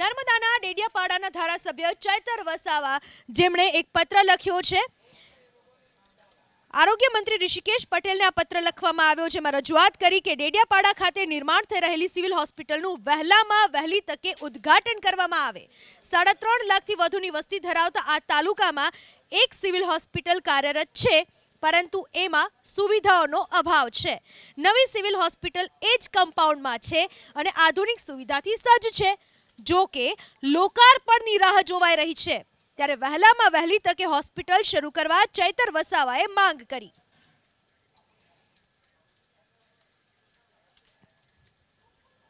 નર્મદાના ડેડિયાપાડાના ધારાસભ્ય ચૈતર વસાવા જેમણે એક પત્ર લખ્યો છે આરોગ્ય મંત્રી ઋષિકેશ પટેલને આ પત્ર લખવામાં આવ્યો જેમાં રજૂઆત કરી કે ડેડિયાપાડા ખાતે નિર્માણ થઈ રહેલી સિવિલ હોસ્પિટલનું વહેલામાં વહેલી તકે ઉદ્ઘાટન કરવામાં આવે સાડા ત્રણ લાખથી વધુની વસ્તી ધરાવતા આ તાલુકામાં એક સિવિલ હોસ્પિટલ કાર્યરત છે પરંતુ એમાં સુવિધાઓનો અભાવ છે નવી સિવિલ હોસ્પિટલ એ જ કમ્પાઉન્ડમાં છે અને આધુનિક સુવિધાથી સજ્જ છે જોકે લોકાર્પણની રાહ જોવાઈ રહી છે ત્યારે વહેલામાં વહેલી તકે હોસ્પિટલ શરૂ કરવા ચૈતર વસાવાએ માંગ કરી